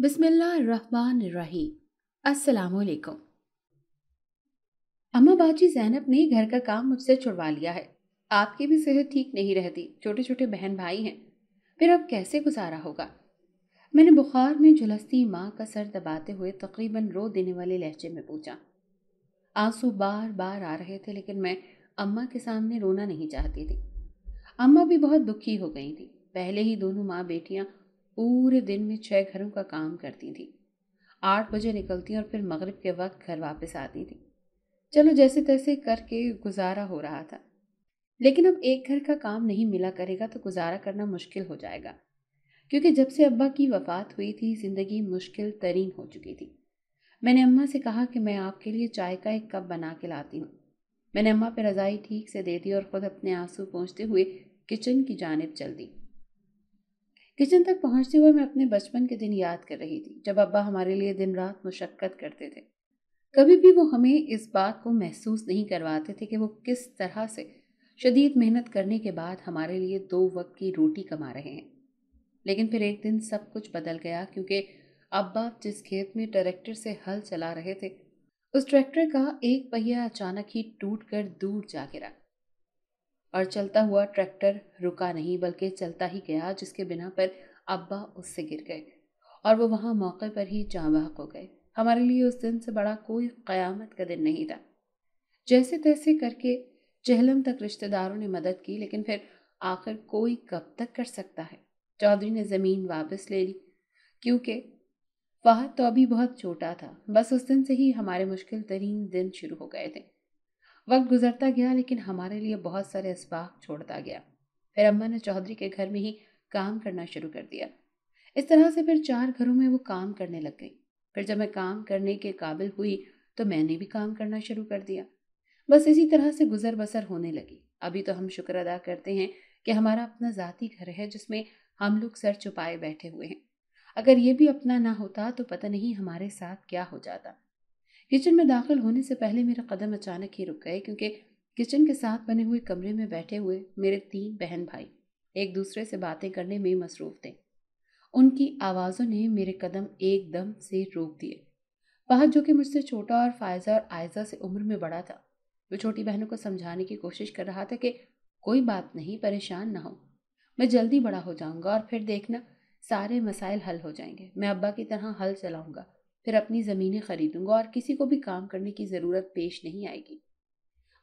बिस्मिल्लाम अलैक्म अम्मा बाजी जैनब ने घर का काम मुझसे छुड़वा लिया है आपकी भी सेहत ठीक नहीं रहती छोटे छोटे बहन भाई हैं फिर अब कैसे गुजारा होगा मैंने बुखार में झुलसती माँ का सर दबाते हुए तकरीबन रो देने वाले लहजे में पूछा आंसू बार बार आ रहे थे लेकिन मैं अम्मा के सामने रोना नहीं चाहती थी अम्मा भी बहुत दुखी हो गई थी पहले ही दोनों माँ बेटियाँ पूरे दिन में छः घरों का काम करती थी आठ बजे निकलती और फिर मगरिब के वक्त घर वापस आती थी चलो जैसे तैसे करके गुजारा हो रहा था लेकिन अब एक घर का काम नहीं मिला करेगा तो गुजारा करना मुश्किल हो जाएगा क्योंकि जब से अब्बा की वफ़ात हुई थी ज़िंदगी मुश्किल तरीन हो चुकी थी मैंने अम्मा से कहा कि मैं आपके लिए चाय का एक कप बना के लाती हूँ मैंने अम्मा पर रज़ाई ठीक से दे दी और ख़ुद अपने आंसू पहुँचते हुए किचन की जानब चल दी किचन तक पहुंचते हुए मैं अपने बचपन के दिन याद कर रही थी जब अब्बा हमारे लिए दिन रात मुशक्क़त करते थे कभी भी वो हमें इस बात को महसूस नहीं करवाते थे कि वो किस तरह से शदीद मेहनत करने के बाद हमारे लिए दो वक्त की रोटी कमा रहे हैं लेकिन फिर एक दिन सब कुछ बदल गया क्योंकि अब्बा जिस खेत में ट्रैक्टर से हल चला रहे थे उस ट्रैक्टर का एक पहिया अचानक ही टूट कर दूर जा गिरा और चलता हुआ ट्रैक्टर रुका नहीं बल्कि चलता ही गया जिसके बिना पर अब्बा उससे गिर गए और वो वहाँ मौके पर ही जाँ हो गए हमारे लिए उस दिन से बड़ा कोई क़यामत का दिन नहीं था जैसे तैसे करके चहलम तक रिश्तेदारों ने मदद की लेकिन फिर आखिर कोई कब तक कर सकता है चौधरी ने ज़मीन वापस ले ली क्योंकि वह तो अभी बहुत छोटा था बस उस दिन से ही हमारे मुश्किल तरीन दिन शुरू हो गए थे वक्त गुजरता गया लेकिन हमारे लिए बहुत सारे इसबाक छोड़ता गया फिर अम्मा ने चौधरी के घर में ही काम करना शुरू कर दिया इस तरह से फिर चार घरों में वो काम करने लग गई फिर जब मैं काम करने के काबिल हुई तो मैंने भी काम करना शुरू कर दिया बस इसी तरह से गुजर बसर होने लगी अभी तो हम शुक्र अदा करते हैं कि हमारा अपना ज़ाती घर है जिसमें हम लोग सर छुपाए बैठे हुए हैं अगर ये भी अपना ना होता तो पता नहीं हमारे साथ क्या हो जाता किचन में दाखिल होने से पहले मेरा कदम अचानक ही रुक गए क्योंकि किचन के साथ बने हुए कमरे में बैठे हुए मेरे तीन बहन भाई एक दूसरे से बातें करने में मसरूफ थे उनकी आवाज़ों ने मेरे कदम एकदम से रोक दिए फहद जो कि मुझसे छोटा और फायजा और आयजा से उम्र में बड़ा था वो छोटी बहनों को समझाने की कोशिश कर रहा था कि कोई बात नहीं परेशान ना हो मैं जल्दी बड़ा हो जाऊंगा और फिर देखना सारे मसाइल हल हो जाएंगे मैं अब्बा की तरह हल चलाऊंगा फिर अपनी ज़मीनें खरीदूंगा और किसी को भी काम करने की ज़रूरत पेश नहीं आएगी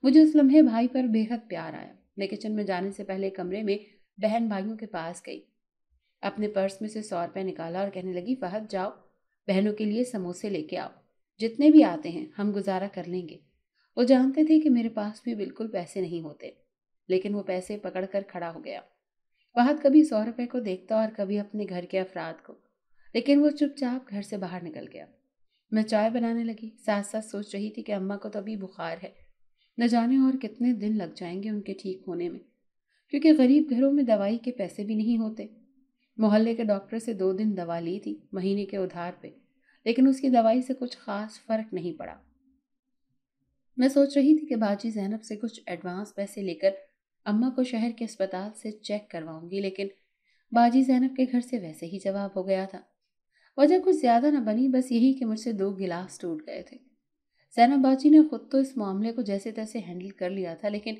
मुझे उस लम्हे भाई पर बेहद प्यार आया मैं किचन में जाने से पहले कमरे में बहन भाइयों के पास गई अपने पर्स में से सौ रुपये निकाला और कहने लगी फहद जाओ बहनों के लिए समोसे लेके आओ जितने भी आते हैं हम गुजारा कर लेंगे वो जानते थे कि मेरे पास भी बिल्कुल पैसे नहीं होते लेकिन वो पैसे पकड़ कर खड़ा हो गया वाहत कभी सौ रुपये को देखता और कभी अपने घर के अफराद को लेकिन वो चुपचाप घर से बाहर निकल गया मैं चाय बनाने लगी साथ साथ सोच रही थी कि अम्मा को तो अभी बुखार है न जाने और कितने दिन लग जाएंगे उनके ठीक होने में क्योंकि गरीब घरों में दवाई के पैसे भी नहीं होते मोहल्ले के डॉक्टर से दो दिन दवा ली थी महीने के उधार पे लेकिन उसकी दवाई से कुछ खास फर्क नहीं पड़ा मैं सोच रही थी कि बाजी जैनब से कुछ एडवांस पैसे लेकर अम्मा को शहर के अस्पताल से चेक करवाऊंगी लेकिन बाजी जैनब के घर से वैसे ही जवाब हो गया था वजह कुछ ज़्यादा न बनी बस यही कि मुझसे दो गिलास टूट गए थे जैनबाची ने ख़ुद तो इस मामले को जैसे तैसे हैंडल कर लिया था लेकिन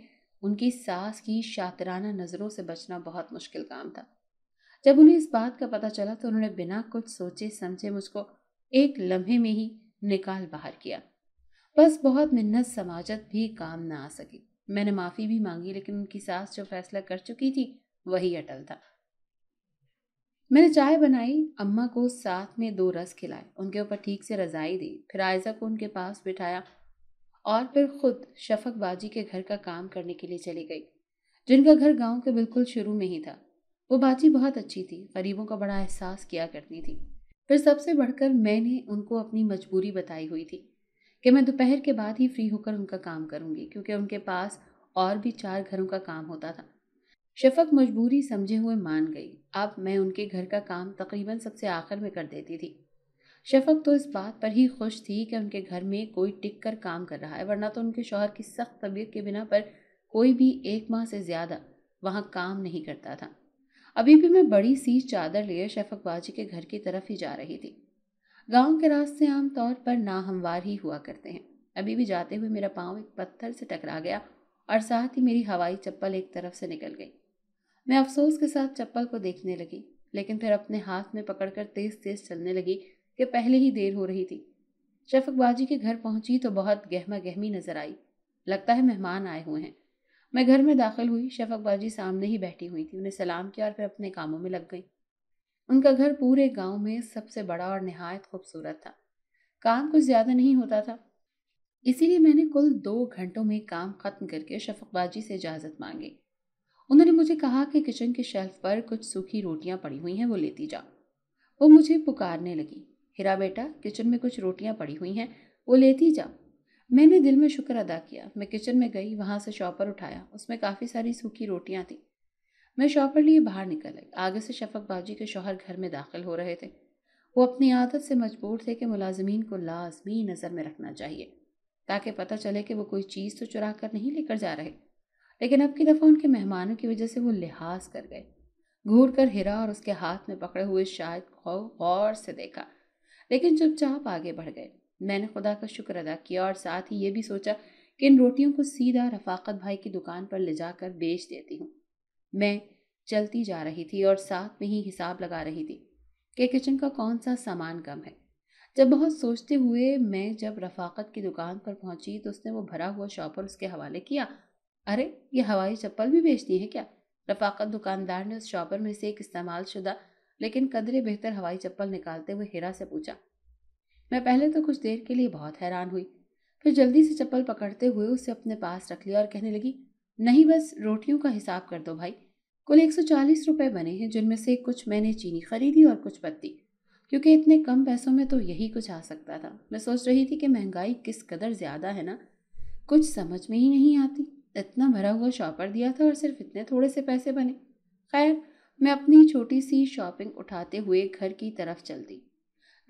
उनकी सास की शातराना नज़रों से बचना बहुत मुश्किल काम था जब उन्हें इस बात का पता चला तो उन्होंने बिना कुछ सोचे समझे मुझको एक लम्हे में ही निकाल बाहर किया बस बहुत मिन्नत समाजत भी काम ना आ सकी मैंने माफ़ी भी मांगी लेकिन उनकी सास जो फैसला कर चुकी थी वही अटल था मैंने चाय बनाई अम्मा को साथ में दो रस खिलाए उनके ऊपर ठीक से रजाई दी फिर आयजा को उनके पास बिठाया और फिर खुद शफक बाजी के घर का काम करने के लिए चली गई जिनका घर गांव के बिल्कुल शुरू में ही था वो बाजी बहुत अच्छी थी गरीबों का बड़ा एहसास किया करती थी फिर सबसे बढ़कर मैंने उनको अपनी मजबूरी बताई हुई थी कि मैं दोपहर के बाद ही फ्री होकर उनका काम करूँगी क्योंकि उनके पास और भी चार घरों का काम होता था शफक मजबूरी समझे हुए मान गई अब मैं उनके घर का काम तकरीबन सबसे आखिर में कर देती थी शफक तो इस बात पर ही खुश थी कि उनके घर में कोई टिक कर काम कर रहा है वरना तो उनके शोहर की सख्त तबीयत के बिना पर कोई भी एक माह से ज़्यादा वहाँ काम नहीं करता था अभी भी मैं बड़ी सी चादर लिए शफक बाजी के घर की तरफ ही जा रही थी गांव के रास्ते आमतौर पर नाहमवार ही हुआ करते हैं अभी भी जाते हुए मेरा पाँव एक पत्थर से टकरा गया और साथ ही मेरी हवाई चप्पल एक तरफ से निकल गई मैं अफसोस के साथ चप्पल को देखने लगी लेकिन फिर अपने हाथ में पकड़कर तेज तेज चलने लगी कि पहले ही देर हो रही थी शफकबाजी के घर पहुंची तो बहुत गहमा गहमी नजर आई लगता है मेहमान आए हुए हैं मैं घर में दाखिल हुई शफकबाजी सामने ही बैठी हुई थी उन्हें सलाम किया और फिर अपने कामों में लग गई उनका घर पूरे गांव में सबसे बड़ा और नहायत खूबसूरत था काम कुछ ज़्यादा नहीं होता था इसीलिए मैंने कुल दो घंटों में काम ख़त्म करके शफकबाजी से इजाज़त मांगी उन्होंने मुझे कहा कि किचन के शेल्फ पर कुछ सूखी रोटियां पड़ी हुई हैं वो लेती जा वो मुझे पुकारने लगी हिरा बेटा किचन में कुछ रोटियां पड़ी हुई हैं वो लेती जा मैंने दिल में शुक्र अदा किया मैं किचन में गई वहाँ से शॉपर उठाया उसमें काफ़ी सारी सूखी रोटियाँ थीं मैं शॉपर लिए बाहर निकल आई आगे से शफक बाजी के शोहर घर में दाखिल हो रहे थे वो अपनी आदत से मजबूर थे कि मुलाजमीन को लाजमी नज़र में रखना चाहिए ताकि पता चले कि वो कोई चीज़ तो चुरा कर नहीं लेकर जा रहे लेकिन अब की दफ़ा उनके मेहमानों की वजह से वो लिहाज कर गए घूर कर हिरा और उसके हाथ में पकड़े हुए शायद को गौर से देखा लेकिन चुपचाप आगे बढ़ गए मैंने खुदा का शुक्र अदा किया और साथ ही ये भी सोचा कि इन रोटियों को सीधा रफाकत भाई की दुकान पर ले जाकर बेच देती हूँ मैं चलती जा रही थी और साथ में ही हिसाब लगा रही थी कि किचन का कौन सा सामान कम है जब बहुत सोचते हुए मैं जब रफाकत की दुकान पर पहुंची तो उसने वो भरा हुआ शॉपर उसके हवाले किया अरे ये हवाई चप्पल भी बेचती है क्या रफाकत दुकानदार ने उस शॉपर में से एक इस्तेमाल शुदा लेकिन कदरे बेहतर हवाई चप्पल निकालते हुए हिरा से पूछा मैं पहले तो कुछ देर के लिए बहुत हैरान हुई फिर जल्दी से चप्पल पकड़ते हुए उसे अपने पास रख लिया और कहने लगी नहीं बस रोटियों का हिसाब कर दो भाई कुल एक सौ चालीस रुपये बने हैं जिनमें से कुछ मैंने चीनी खरीदी और कुछ पत्ती क्योंकि इतने कम पैसों में तो यही कुछ आ सकता था मैं सोच रही थी कि महंगाई किस कदर ज़्यादा है ना कुछ समझ में ही नहीं आती इतना भरा हुआ शॉपर दिया था और सिर्फ इतने थोड़े से पैसे बने खैर मैं अपनी छोटी सी शॉपिंग उठाते हुए घर की तरफ चल दी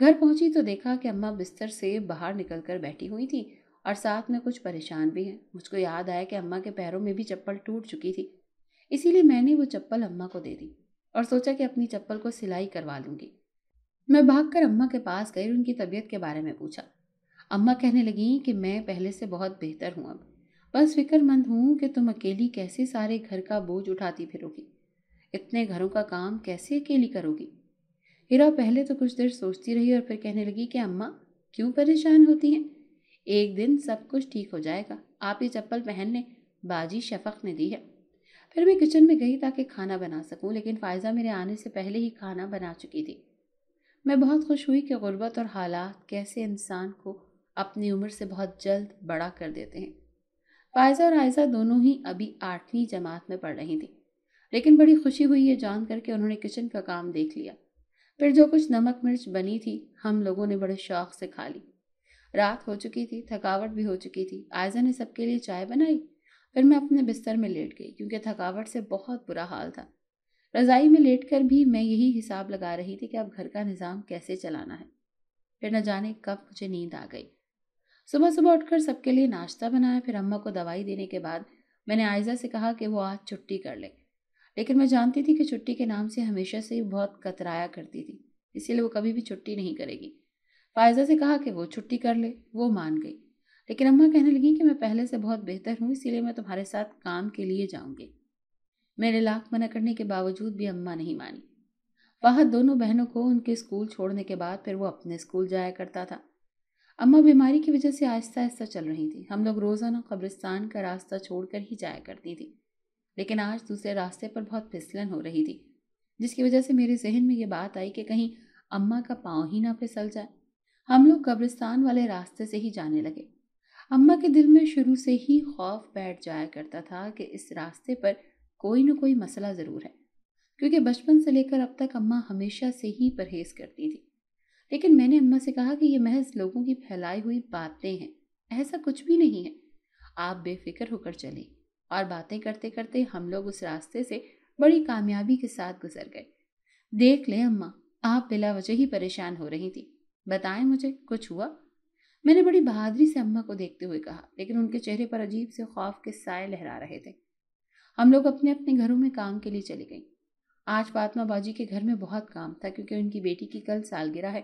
घर पहुंची तो देखा कि अम्मा बिस्तर से बाहर निकल कर बैठी हुई थी और साथ में कुछ परेशान भी हैं मुझको याद आया कि अम्मा के पैरों में भी चप्पल टूट चुकी थी इसीलिए मैंने वो चप्पल अम्मा को दे दी और सोचा कि अपनी चप्पल को सिलाई करवा लूँगी मैं कर अम्मा के पास गई उनकी तबीयत के बारे में पूछा अम्मा कहने लगी कि मैं पहले से बहुत बेहतर हूँ अब बस फिक्रमंद हूँ कि तुम अकेली कैसे सारे घर का बोझ उठाती फिरोगी इतने घरों का काम कैसे अकेली करोगी हीरा पहले तो कुछ देर सोचती रही और फिर कहने लगी कि अम्मा क्यों परेशान होती हैं एक दिन सब कुछ ठीक हो जाएगा आप ये चप्पल पहन लें बाजी शफक ने दी है फिर मैं किचन में गई ताकि खाना बना सकूं लेकिन फ़ायज़ा मेरे आने से पहले ही खाना बना चुकी थी मैं बहुत खुश हुई कि गुर्बत और हालात कैसे इंसान को अपनी उम्र से बहुत जल्द बड़ा कर देते हैं फायजा और आयजा दोनों ही अभी आठवीं जमात में पढ़ रही थी लेकिन बड़ी खुशी हुई ये जान के उन्होंने किचन का काम देख लिया फिर जो कुछ नमक मिर्च बनी थी हम लोगों ने बड़े शौक से खा ली रात हो चुकी थी थकावट भी हो चुकी थी आयजा ने सबके लिए चाय बनाई फिर मैं अपने बिस्तर में लेट गई क्योंकि थकावट से बहुत बुरा हाल था रज़ाई में लेट कर भी मैं यही हिसाब लगा रही थी कि अब घर का निज़ाम कैसे चलाना है फिर न जाने कब मुझे नींद आ गई सुबह सुबह उठकर सबके लिए नाश्ता बनाया फिर अम्मा को दवाई देने के बाद मैंने आयजा से कहा कि वो आज छुट्टी कर ले लेकिन मैं जानती थी कि छुट्टी के नाम से हमेशा से ही बहुत कतराया करती थी इसीलिए वो कभी भी छुट्टी नहीं करेगी फायजा तो से कहा कि वो छुट्टी कर ले वो मान गई लेकिन अम्मा कहने लगी कि मैं पहले से बहुत बेहतर हूँ इसीलिए मैं तुम्हारे साथ काम के लिए जाऊँगी मेरे लाख मना करने के बावजूद भी अम्मा नहीं मानी वहाँ दोनों बहनों को उनके स्कूल छोड़ने के बाद फिर वो अपने स्कूल जाया करता था अम्मा बीमारी की वजह से आहिस्ता आहिस्ता चल रही थी हम लोग रोज़ाना कब्रिस्तान का रास्ता छोड़कर ही जाया करती थी लेकिन आज दूसरे रास्ते पर बहुत फिसलन हो रही थी जिसकी वजह से मेरे जहन में ये बात आई कि कहीं अम्मा का पाँव ही ना फिसल जाए हम लोग कब्रिस्तान वाले रास्ते से ही जाने लगे अम्मा के दिल में शुरू से ही खौफ बैठ जाया करता था कि इस रास्ते पर कोई ना कोई मसला ज़रूर है क्योंकि बचपन से लेकर अब तक अम्मा हमेशा से ही परहेज करती थी लेकिन मैंने अम्मा से कहा कि ये महज लोगों की फैलाई हुई बातें हैं ऐसा कुछ भी नहीं है आप बेफिक्र होकर चले और बातें करते करते हम लोग उस रास्ते से बड़ी कामयाबी के साथ गुजर गए देख ले अम्मा आप बिला वजह ही परेशान हो रही थी बताएं मुझे कुछ हुआ मैंने बड़ी बहादुरी से अम्मा को देखते हुए कहा लेकिन उनके चेहरे पर अजीब से खौफ के साय लहरा रहे थे हम लोग अपने अपने घरों में काम के लिए चली गई आज फातमा बाजी के घर में बहुत काम था क्योंकि उनकी बेटी की कल सालगिरह है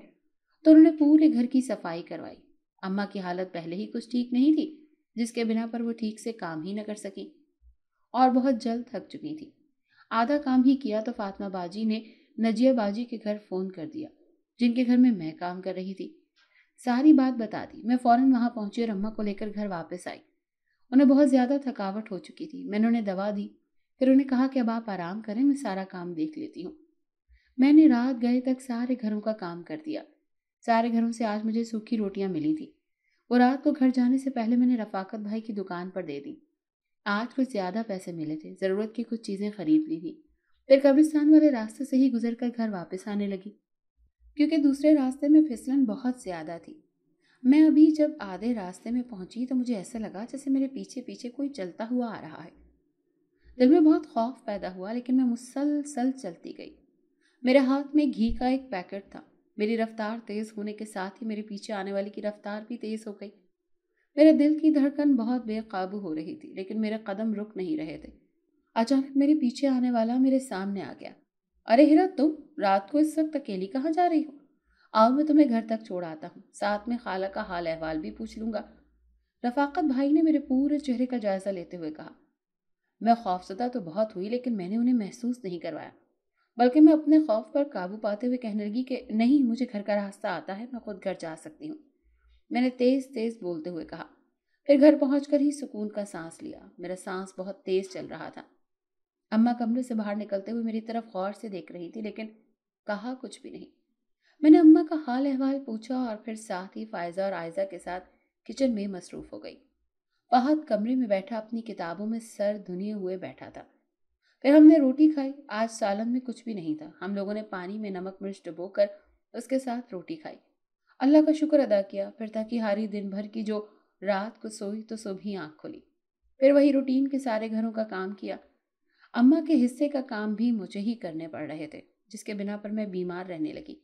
तो उन्होंने पूरे घर की सफाई करवाई अम्मा की हालत पहले ही कुछ ठीक नहीं थी जिसके बिना पर वो ठीक से काम ही न कर सकी और बहुत जल्द थक चुकी थी आधा काम ही किया तो फातमा बाजी ने नजिया बाजी के घर फ़ोन कर दिया जिनके घर में मैं काम कर रही थी सारी बात बता दी मैं फ़ौरन वहाँ पहुँची और अम्मा को लेकर घर वापस आई उन्हें बहुत ज़्यादा थकावट हो चुकी थी मैंने उन्हें दवा दी फिर उन्हें कहा कि अब आप आराम करें मैं सारा काम देख लेती हूँ मैंने रात गए तक सारे घरों का काम कर दिया सारे घरों से आज मुझे सूखी रोटियाँ मिली थी वो रात को घर जाने से पहले मैंने रफाकत भाई की दुकान पर दे दी आज कुछ ज़्यादा पैसे मिले थे ज़रूरत की कुछ चीज़ें खरीद ली थी फिर कब्रिस्तान वाले रास्ते से ही गुजर कर घर वापस आने लगी क्योंकि दूसरे रास्ते में फिसलन बहुत ज़्यादा थी मैं अभी जब आधे रास्ते में पहुंची तो मुझे ऐसा लगा जैसे मेरे पीछे पीछे कोई चलता हुआ आ रहा है दिल में बहुत खौफ पैदा हुआ लेकिन मैं मुसलसल चलती गई मेरे हाथ में घी का एक पैकेट था मेरी रफ्तार तेज़ होने के साथ ही मेरे पीछे आने वाले की रफ्तार भी तेज़ हो गई मेरे दिल की धड़कन बहुत बेकाबू हो रही थी लेकिन मेरे कदम रुक नहीं रहे थे अचानक मेरे पीछे आने वाला मेरे सामने आ गया अरे हिरा तुम रात को इस वक्त अकेली कहाँ जा रही हो आओ मैं तुम्हें घर तक छोड़ आता हूँ साथ में खाला का हाल अहवाल भी पूछ लूँगा रफाकत भाई ने मेरे पूरे चेहरे का जायज़ा लेते हुए कहा मैं खौफजदा तो बहुत हुई लेकिन मैंने उन्हें महसूस नहीं करवाया बल्कि मैं अपने खौफ पर काबू पाते हुए कहने लगी कि नहीं मुझे घर का रास्ता आता है मैं खुद घर जा सकती हूँ मैंने तेज़ तेज़ बोलते हुए कहा फिर घर पहुँच ही सुकून का सांस लिया मेरा सांस बहुत तेज़ चल रहा था अम्मा कमरे से बाहर निकलते हुए मेरी तरफ गौर से देख रही थी लेकिन कहा कुछ भी नहीं मैंने अम्मा का हाल अहवाल पूछा और फिर साथ ही फायजा और आयजा के साथ किचन में मसरूफ़ हो गई फहद कमरे में बैठा अपनी किताबों में सर धुनिए हुए बैठा था फिर हमने रोटी खाई आज सालन में कुछ भी नहीं था हम लोगों ने पानी में नमक मिर्च डुबोकर उसके साथ रोटी खाई अल्लाह का शुक्र अदा किया फिर हारी दिन भर की जो रात को सोई तो सुबह ही आँख खुली फिर वही रूटीन के सारे घरों का काम किया अम्मा के हिस्से का काम भी मुझे ही करने पड़ रहे थे जिसके बिना पर मैं बीमार रहने लगी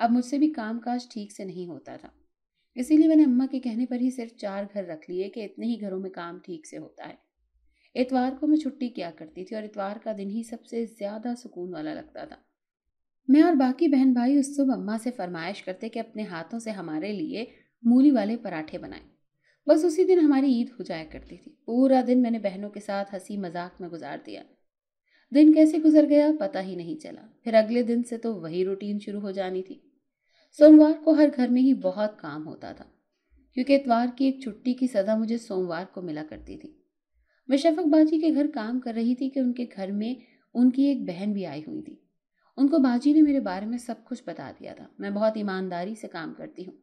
अब मुझसे भी काज ठीक से नहीं होता था इसीलिए मैंने अम्मा के कहने पर ही सिर्फ चार घर रख लिए कि इतने ही घरों में काम ठीक से होता है इतवार को मैं छुट्टी किया करती थी और इतवार का दिन ही सबसे ज़्यादा सुकून वाला लगता था मैं और बाकी बहन भाई उस सुबह अम्मा से फरमाइश करते कि अपने हाथों से हमारे लिए मूली वाले पराठे बनाएं बस उसी दिन हमारी ईद हो जाया करती थी पूरा दिन मैंने बहनों के साथ हंसी मजाक में गुजार दिया दिन कैसे गुजर गया पता ही नहीं चला फिर अगले दिन से तो वही रूटीन शुरू हो जानी थी सोमवार को हर घर में ही बहुत काम होता था क्योंकि इतवार की एक छुट्टी की सजा मुझे सोमवार को मिला करती थी मैं शफक बाजी के घर काम कर रही थी कि उनके घर में उनकी एक बहन भी आई हुई थी उनको बाजी ने मेरे बारे में सब कुछ बता दिया था मैं बहुत ईमानदारी से काम करती हूँ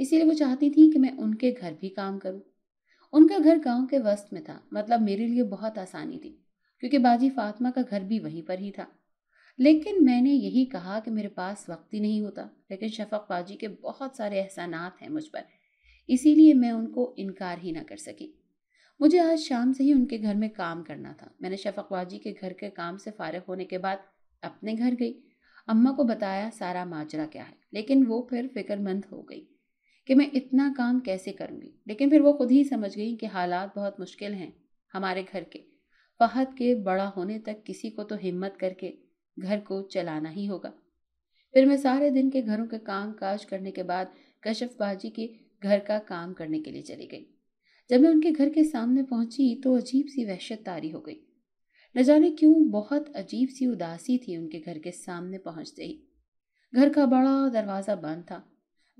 इसीलिए वो चाहती थी कि मैं उनके घर भी काम करूँ उनका घर गांव के वस्त में था मतलब मेरे लिए बहुत आसानी थी क्योंकि बाजी फातिमा का घर भी वहीं पर ही था लेकिन मैंने यही कहा कि मेरे पास वक्त ही नहीं होता लेकिन शफक पाजी के बहुत सारे एहसानात हैं मुझ पर इसीलिए मैं उनको इनकार ही ना कर सकी मुझे आज शाम से ही उनके घर में काम करना था मैंने शफक पाजी के घर के काम से फारग होने के बाद अपने घर गई अम्मा को बताया सारा माजरा क्या है लेकिन वो फिर फिक्रमंद हो गई कि मैं इतना काम कैसे करूँगी लेकिन फिर वो खुद ही समझ गई कि हालात बहुत मुश्किल हैं हमारे घर के फहद के बड़ा होने तक किसी को तो हिम्मत करके घर को चलाना ही होगा फिर मैं सारे दिन के घरों के काम काज करने के बाद कश्यप बाजी के घर का काम करने के लिए चली गई जब मैं उनके घर के सामने पहुंची तो अजीब सी वहशत तारी हो गई न जाने क्यों बहुत अजीब सी उदासी थी उनके घर के सामने पहुंचते ही घर का बड़ा दरवाज़ा बंद था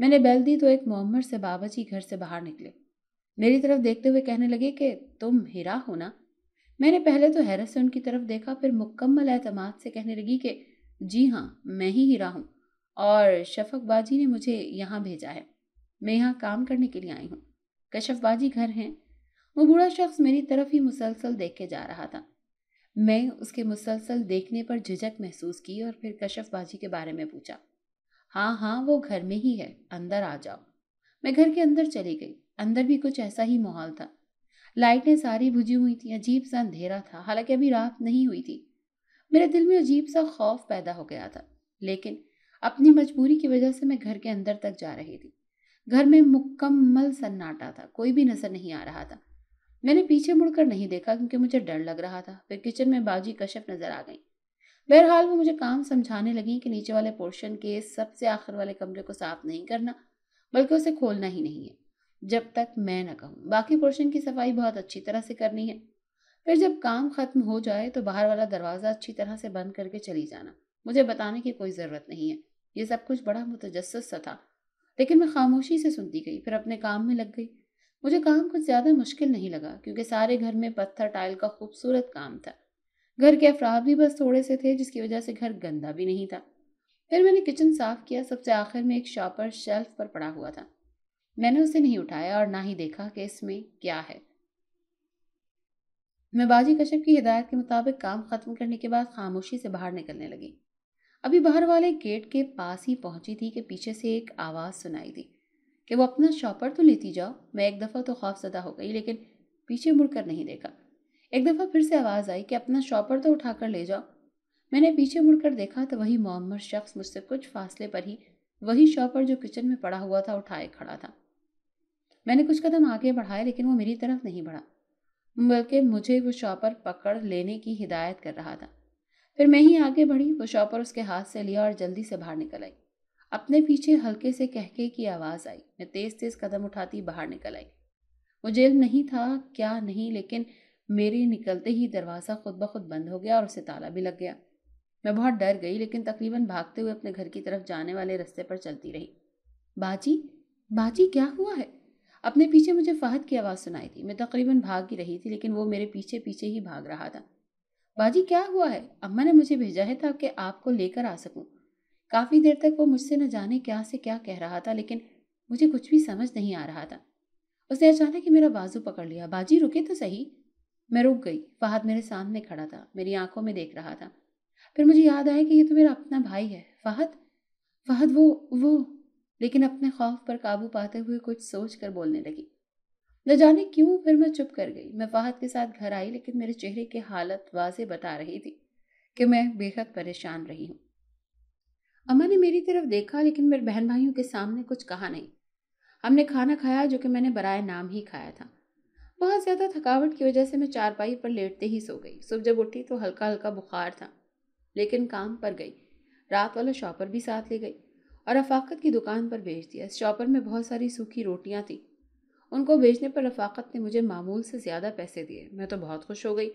मैंने बैल दी तो एक मोहम्मद से बाबा जी घर से बाहर निकले मेरी तरफ देखते हुए कहने लगे कि तुम हिरा हो ना मैंने पहले तो हैरत से उनकी तरफ देखा फिर मुकम्मल अतमाद से कहने लगी कि जी हाँ मैं ही हीरा हूँ और शफक बाजी ने मुझे यहाँ भेजा है मैं यहाँ काम करने के लिए आई हूँ कशफ बाजी घर हैं वो बूढ़ा शख्स मेरी तरफ ही मुसलसल देख के जा रहा था मैं उसके मुसलसल देखने पर झिझक महसूस की और फिर कशफ बाजी के बारे में पूछा हाँ हाँ वो घर में ही है अंदर आ जाओ मैं घर के अंदर चली गई अंदर भी कुछ ऐसा ही माहौल था लाइटें सारी बुझी हुई थी अजीब सा अंधेरा था हालांकि अभी रात नहीं हुई थी मेरे दिल में अजीब सा खौफ पैदा हो गया था लेकिन अपनी मजबूरी की वजह से मैं घर के अंदर तक जा रही थी घर में मुकम्मल सन्नाटा था कोई भी नजर नहीं आ रहा था मैंने पीछे मुड़कर नहीं देखा क्योंकि मुझे डर लग रहा था फिर किचन में बाजी कश्यप नजर आ गई बहरहाल वो मुझे काम समझाने लगी कि नीचे वाले पोर्शन के सबसे आखिर वाले कमरे को साफ नहीं करना बल्कि उसे खोलना ही नहीं है जब तक मैं न कहूँ बाकी पोर्शन की सफाई बहुत अच्छी तरह से करनी है फिर जब काम खत्म हो जाए तो बाहर वाला दरवाज़ा अच्छी तरह से बंद करके चली जाना मुझे बताने की कोई ज़रूरत नहीं है ये सब कुछ बड़ा मुतजस सा था लेकिन मैं खामोशी से सुनती गई फिर अपने काम में लग गई मुझे काम कुछ ज़्यादा मुश्किल नहीं लगा क्योंकि सारे घर में पत्थर टाइल का खूबसूरत काम था घर के अफराद भी बस थोड़े से थे जिसकी वजह से घर गंदा भी नहीं था फिर मैंने किचन साफ किया सबसे आखिर में एक शॉपर शेल्फ पर पड़ा हुआ था मैंने उसे नहीं उठाया और ना ही देखा कि इसमें क्या है मैं बाजी कश्यप की हिदायत के मुताबिक काम ख़त्म करने के बाद खामोशी से बाहर निकलने लगी अभी बाहर वाले गेट के पास ही पहुंची थी कि पीछे से एक आवाज़ सुनाई दी कि वो अपना शॉपर तो लेती जाओ मैं एक दफ़ा तो खौफजदा हो गई लेकिन पीछे मुड़कर नहीं देखा एक दफ़ा फिर से आवाज़ आई कि अपना शॉपर तो उठाकर ले जाओ मैंने पीछे मुड़कर देखा तो वही मोहम्मद शख्स मुझसे कुछ फासले पर ही वही शॉपर जो किचन में पड़ा हुआ था उठाए खड़ा था मैंने कुछ कदम आगे बढ़ाए लेकिन वो मेरी तरफ नहीं बढ़ा बल्कि मुझे वो शॉपर पकड़ लेने की हिदायत कर रहा था फिर मैं ही आगे बढ़ी वो शॉपर उसके हाथ से लिया और जल्दी से बाहर निकल आई अपने पीछे हल्के से कहके की आवाज़ आई मैं तेज़ तेज़ कदम उठाती बाहर निकल आई वो जेल नहीं था क्या नहीं लेकिन मेरे निकलते ही दरवाज़ा खुद ब खुद बंद हो गया और उसे ताला भी लग गया मैं बहुत डर गई लेकिन तकरीबन भागते हुए अपने घर की तरफ जाने वाले रास्ते पर चलती रही बाजी बाजी क्या हुआ है अपने पीछे मुझे फ़हद की आवाज़ सुनाई थी मैं तकरीबन भाग ही रही थी लेकिन वो मेरे पीछे पीछे ही भाग रहा था बाजी क्या हुआ है अम्मा ने मुझे भेजा है ताकि आपको लेकर आ सकूं काफ़ी देर तक वो मुझसे न जाने क्या से क्या कह रहा था लेकिन मुझे कुछ भी समझ नहीं आ रहा था उसने अचानक ही मेरा बाजू पकड़ लिया बाजी रुके तो सही मैं रुक गई फहद मेरे सामने खड़ा था मेरी आंखों में देख रहा था फिर मुझे याद आया कि ये तो मेरा अपना भाई है फहद फहद वो वो लेकिन अपने खौफ पर काबू पाते हुए कुछ सोच कर बोलने लगी न जाने क्यों फिर मैं चुप कर गई मैं फाहत के साथ घर आई लेकिन मेरे चेहरे की हालत वाजे बता रही थी कि मैं बेहद परेशान रही हूँ अम्मा ने मेरी तरफ देखा लेकिन मेरे बहन भाइयों के सामने कुछ कहा नहीं हमने खाना खाया जो कि मैंने बराए नाम ही खाया था बहुत ज़्यादा थकावट की वजह से मैं चारपाई पर लेटते ही सो गई सुबह जब उठी तो हल्का हल्का बुखार था लेकिन काम पर गई रात वाला शॉपर भी साथ ले गई और रफाकत की दुकान पर भेज दिया इस शॉपर में बहुत सारी सूखी रोटियाँ थी उनको बेचने पर रफाकत ने मुझे मामूल से ज़्यादा पैसे दिए मैं तो बहुत खुश हो गई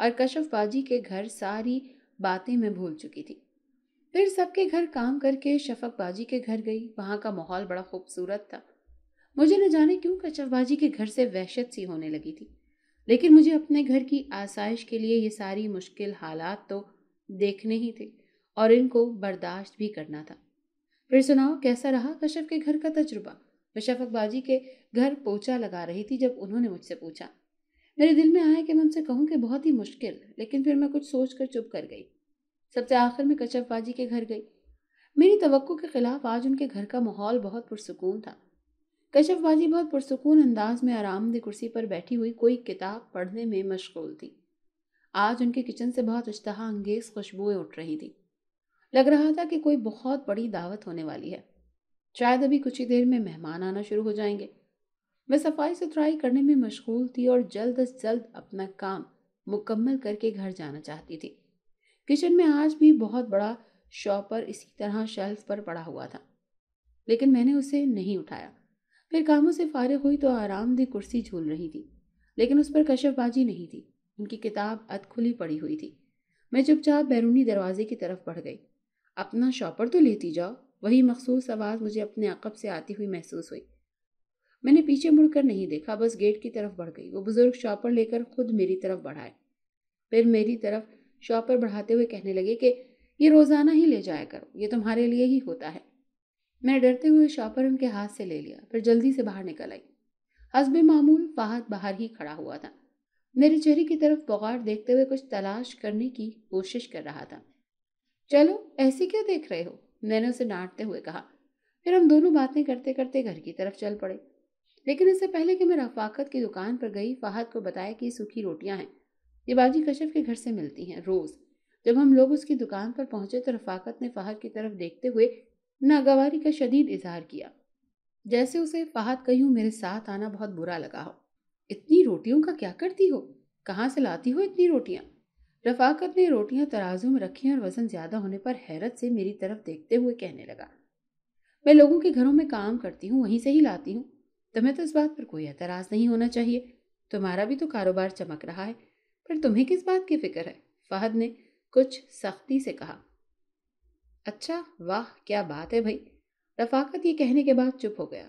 और कशफ बाजी के घर सारी बातें मैं भूल चुकी थी फिर सबके घर काम करके शफक बाजी के घर गई वहाँ का माहौल बड़ा खूबसूरत था मुझे न जाने क्यों कशफ बाजी के घर से वहशत सी होने लगी थी लेकिन मुझे अपने घर की आसाइश के लिए ये सारी मुश्किल हालात तो देखने ही थे और इनको बर्दाश्त भी करना था फिर सुनाओ कैसा रहा कश्यप के घर का तजुर्बा मैं बाजी के घर पोचा लगा रही थी जब उन्होंने मुझसे पूछा मेरे दिल में आया कि मैं उनसे कहूँ कि बहुत ही मुश्किल लेकिन फिर मैं कुछ सोच कर चुप कर गई सबसे आखिर में कश्यप बाजी के घर गई मेरी तो के खिलाफ आज उनके घर का माहौल बहुत पुरसकून था कश्यप बाजी बहुत पुरसकून अंदाज में आरामदेह कुर्सी पर बैठी हुई कोई किताब पढ़ने में मशगूल थी आज उनके किचन से बहुत इश्तहा अंगेज खुशबूएं उठ रही थी लग रहा था कि कोई बहुत बड़ी दावत होने वाली है शायद अभी कुछ ही देर में मेहमान आना शुरू हो जाएंगे मैं सफाई सुथराई करने में मशगूल थी और जल्द अज जल्द अपना काम मुकम्मल करके घर जाना चाहती थी किचन में आज भी बहुत बड़ा शॉपर इसी तरह शेल्फ पर पड़ा हुआ था लेकिन मैंने उसे नहीं उठाया फिर कामों से फारिग हुई तो आरामदेह कुर्सी झूल रही थी लेकिन उस पर कशफबाजी नहीं थी उनकी किताब अधखुली पड़ी हुई थी मैं चुपचाप बैरूनी दरवाजे की तरफ बढ़ गई अपना शॉपर तो लेती जाओ वही मखसूस आवाज़ मुझे अपने अकब से आती हुई महसूस हुई मैंने पीछे मुड़कर नहीं देखा बस गेट की तरफ बढ़ गई वो बुज़ुर्ग शॉपर लेकर खुद मेरी तरफ बढ़ाए फिर मेरी तरफ शॉपर बढ़ाते हुए कहने लगे कि ये रोज़ाना ही ले जाया करो ये तुम्हारे लिए ही होता है मैं डरते हुए शॉपर उनके हाथ से ले लिया फिर जल्दी से बाहर निकल आई हसब मामूल फाहद बाहर ही खड़ा हुआ था मेरे चेहरे की तरफ बगाड़ देखते हुए कुछ तलाश करने की कोशिश कर रहा था चलो ऐसे क्यों देख रहे हो मैंने उसे डांटते हुए कहा फिर हम दोनों बातें करते करते घर की तरफ चल पड़े लेकिन इससे पहले कि मैं रफाकत की दुकान पर गई फाहद को बताया कि सूखी रोटियां हैं ये बाजी कश्यप के घर से मिलती हैं रोज़ जब हम लोग उसकी दुकान पर पहुंचे तो रफाकत ने फाहद की तरफ देखते हुए नागवारी का शदीद इजहार किया जैसे उसे फाहद कहीं मेरे साथ आना बहुत बुरा लगा हो इतनी रोटियों का क्या करती हो कहाँ से लाती हो इतनी रोटियाँ रफाकत ने रोटियां तराजू में रखी और वजन ज्यादा होने पर हैरत से मेरी तरफ देखते हुए कहने लगा मैं लोगों के घरों में काम करती हूँ वहीं से ही लाती हूँ तुम्हें तो इस बात पर कोई एतराज नहीं होना चाहिए तुम्हारा भी तो कारोबार चमक रहा है पर तुम्हें किस बात की फिक्र है फहद ने कुछ सख्ती से कहा अच्छा वाह क्या बात है भाई रफाकत ये कहने के बाद चुप हो गया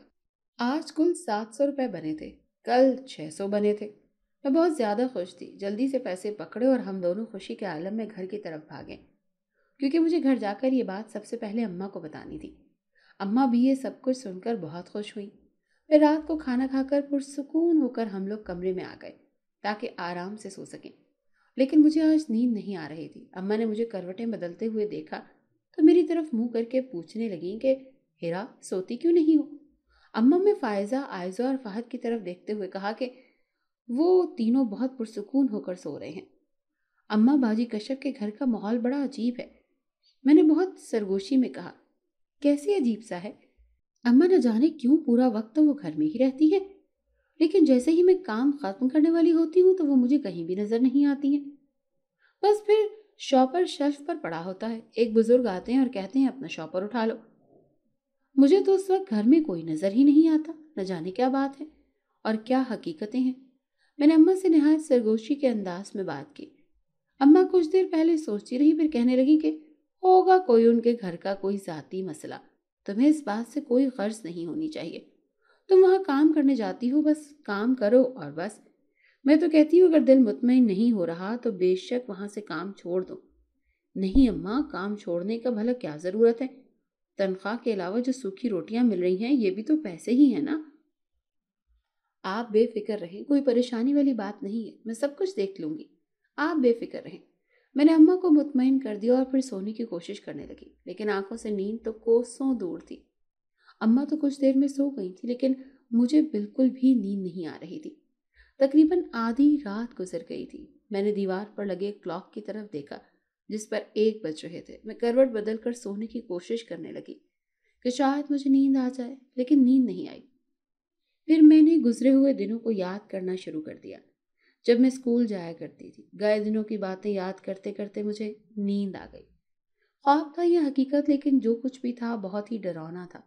आज कुल सात सौ रुपये बने थे कल छः सौ बने थे मैं बहुत ज़्यादा खुश थी जल्दी से पैसे पकड़े और हम दोनों खुशी के आलम में घर की तरफ भागें क्योंकि मुझे घर जाकर ये बात सबसे पहले अम्मा को बतानी थी अम्मा भी ये सब कुछ सुनकर बहुत खुश हुई फिर रात को खाना खाकर पुरसकून होकर हम लोग कमरे में आ गए ताकि आराम से सो सकें लेकिन मुझे आज नींद नहीं आ रही थी अम्मा ने मुझे करवटें बदलते हुए देखा तो मेरी तरफ मुंह करके पूछने लगी कि हेरा सोती क्यों नहीं हो अम्मा में फायज़ा आयज़ा और फाहद की तरफ देखते हुए कहा कि वो तीनों बहुत पुरसकून होकर सो रहे हैं अम्मा बाजी कश्यप के घर का माहौल बड़ा अजीब है मैंने बहुत सरगोशी में कहा कैसे अजीब सा है अम्मा न जाने क्यों पूरा वक्त तो वो घर में ही रहती हैं लेकिन जैसे ही मैं काम ख़त्म करने वाली होती हूँ तो वो मुझे कहीं भी नज़र नहीं आती हैं बस फिर शॉपर शेल्फ पर पड़ा होता है एक बुज़ुर्ग आते हैं और कहते हैं अपना शॉपर उठा लो मुझे तो उस वक्त घर में कोई नज़र ही नहीं आता न जाने क्या बात है और क्या हकीकतें हैं मैंने अम्मा से नहायत सरगोशी के अंदाज में बात की अम्मा कुछ देर पहले सोचती रही फिर कहने लगी कि होगा कोई उनके घर का कोई ज़ाती मसला तुम्हें इस बात से कोई गर्ज नहीं होनी चाहिए तुम वहाँ काम करने जाती हो बस काम करो और बस मैं तो कहती हूँ अगर दिल मुतमिन नहीं हो रहा तो बेशक वहाँ से काम छोड़ दो नहीं अम्मा काम छोड़ने का भला क्या ज़रूरत है तनख्वाह के अलावा जो सूखी रोटियाँ मिल रही हैं ये भी तो पैसे ही हैं ना आप बेफिक्र रहें कोई परेशानी वाली बात नहीं है मैं सब कुछ देख लूँगी आप बेफिक्र रहें मैंने अम्मा को मुतमिन कर दिया और फिर सोने की कोशिश करने लगी लेकिन आंखों से नींद तो कोसों दूर थी अम्मा तो कुछ देर में सो गई थी लेकिन मुझे बिल्कुल भी नींद नहीं आ रही थी तकरीबन आधी रात गुजर गई थी मैंने दीवार पर लगे क्लॉक की तरफ देखा जिस पर एक बज रहे थे मैं करवट बदल कर सोने की कोशिश करने लगी कि शायद मुझे नींद आ जाए लेकिन नींद नहीं आई फिर मैंने गुजरे हुए दिनों को याद करना शुरू कर दिया जब मैं स्कूल जाया करती थी गए दिनों की बातें याद करते करते मुझे नींद आ गई ख्वाब था यह हकीकत लेकिन जो कुछ भी था बहुत ही डरावना था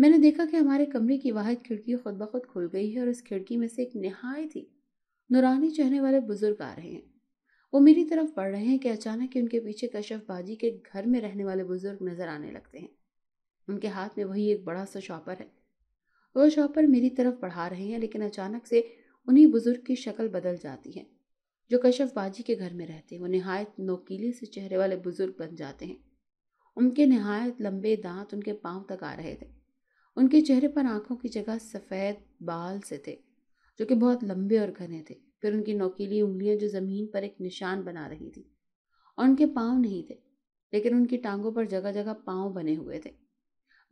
मैंने देखा कि हमारे कमरे की वाहिद खिड़की खुद ब खुद खुल गई है और इस खिड़की में से एक नहाय थी नुरानी चहने वाले बुजुर्ग आ रहे हैं वो मेरी तरफ पढ़ रहे हैं कि अचानक ही उनके पीछे कशफ बाजी के घर में रहने वाले बुजुर्ग नजर आने लगते हैं उनके हाथ में वही एक बड़ा सा शॉपर है वह शॉपर मेरी तरफ बढ़ा रहे हैं लेकिन अचानक से उन्हीं बुजुर्ग की शक्ल बदल जाती है जो कश्यप बाजी के घर में रहते हैं वो नहायत नोकीले से चेहरे वाले बुजुर्ग बन जाते हैं उनके नहायत लंबे दांत उनके पांव तक आ रहे थे उनके चेहरे पर आंखों की जगह सफ़ेद बाल से थे जो कि बहुत लंबे और घने थे फिर उनकी नोकीली उंगलियां जो ज़मीन पर एक निशान बना रही थी और उनके पाँव नहीं थे लेकिन उनकी टांगों पर जगह जगह पाँव बने हुए थे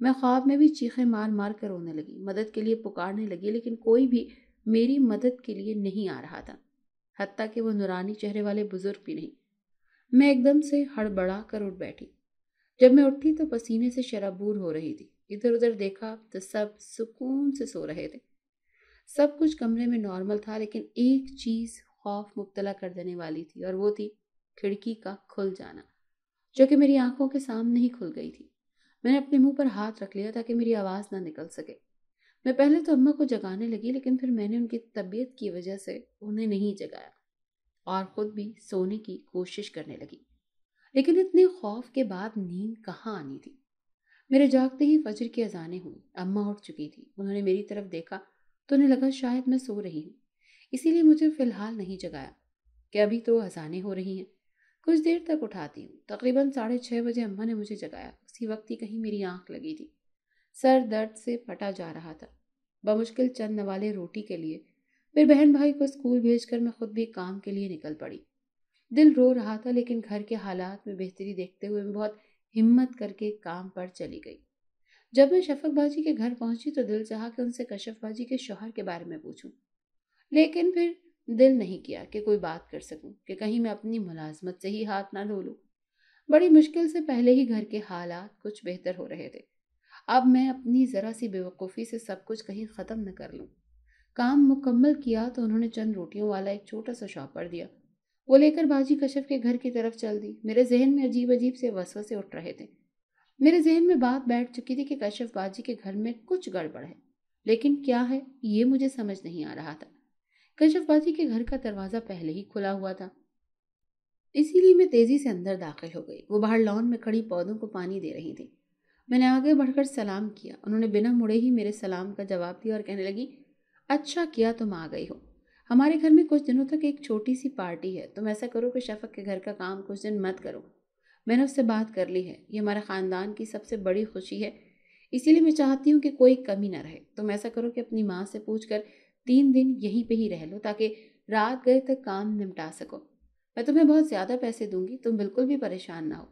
मैं ख्वाब में भी चीखें मार मार कर रोने लगी मदद के लिए पुकारने लगी लेकिन कोई भी मेरी मदद के लिए नहीं आ रहा था हती कि वो नुरानी चेहरे वाले बुजुर्ग भी नहीं मैं एकदम से हड़बड़ा कर उठ बैठी जब मैं उठती तो पसीने से शराबूर हो रही थी इधर उधर देखा तो सब सुकून से सो रहे थे सब कुछ कमरे में नॉर्मल था लेकिन एक चीज़ खौफ मुबतला कर देने वाली थी और वो थी खिड़की का खुल जाना जो कि मेरी आंखों के सामने ही खुल गई थी मैंने अपने मुंह पर हाथ रख लिया ताकि मेरी आवाज़ ना निकल सके मैं पहले तो अम्मा को जगाने लगी लेकिन फिर मैंने उनकी तबीयत की वजह से उन्हें नहीं जगाया और ख़ुद भी सोने की कोशिश करने लगी लेकिन इतने खौफ के बाद नींद कहाँ आनी थी मेरे जागते ही फजर की अजानें हुई अम्मा उठ चुकी थी उन्होंने मेरी तरफ देखा तो उन्हें लगा शायद मैं सो रही हूँ इसीलिए मुझे फ़िलहाल नहीं जगाया कि अभी तो अजानें हो रही हैं कुछ देर तक उठाती हूँ तकरीबन साढ़े छः बजे अम्मा ने मुझे जगाया उसी वक्त ही कहीं मेरी आंख लगी थी सर दर्द से फटा जा रहा था बमुश्किल चंद नवाले रोटी के लिए फिर बहन भाई को स्कूल भेजकर मैं खुद भी काम के लिए निकल पड़ी दिल रो रहा था लेकिन घर के हालात में बेहतरी देखते हुए मैं बहुत हिम्मत करके काम पर चली गई जब मैं शफक बाजी के घर पहुंची तो दिल चाहा कि उनसे कशफ बाजी के शोहर के बारे में पूछूं लेकिन फिर दिल नहीं किया कि कोई बात कर सकूं कि कहीं मैं अपनी मुलाजमत से ही हाथ ना धो लूँ बड़ी मुश्किल से पहले ही घर के हालात कुछ बेहतर हो रहे थे अब मैं अपनी ज़रा सी बेवकूफ़ी से सब कुछ कहीं ख़त्म न कर लूँ काम मुकम्मल किया तो उन्होंने चंद रोटियों वाला एक छोटा सा शॉपर दिया वो लेकर बाजी कशफ के घर की तरफ चल दी मेरे जहन में अजीब अजीब से से उठ रहे थे मेरे जहन में बात बैठ चुकी थी कि कशफ बाजी के घर में कुछ गड़बड़ है लेकिन क्या है ये मुझे समझ नहीं आ रहा था कशफ बाजी के घर का दरवाज़ा पहले ही खुला हुआ था इसीलिए मैं तेज़ी से अंदर दाखिल हो गई वो बाहर लॉन में खड़ी पौधों को पानी दे रही थी मैंने आगे बढ़कर सलाम किया उन्होंने बिना मुड़े ही मेरे सलाम का जवाब दिया और कहने लगी अच्छा किया तुम आ गई हो हमारे घर में कुछ दिनों तक एक छोटी सी पार्टी है तुम ऐसा करो कि शफक के घर का काम कुछ दिन मत करो मैंने उससे बात कर ली है ये हमारे ख़ानदान की सबसे बड़ी खुशी है इसीलिए मैं चाहती हूँ कि कोई कमी ना रहे तुम ऐसा करो कि अपनी माँ से पूछ कर तीन दिन यहीं पर ही रह लो ताकि रात गए तक काम निपटा सको मैं तुम्हें बहुत ज़्यादा पैसे दूंगी तुम बिल्कुल भी परेशान ना हो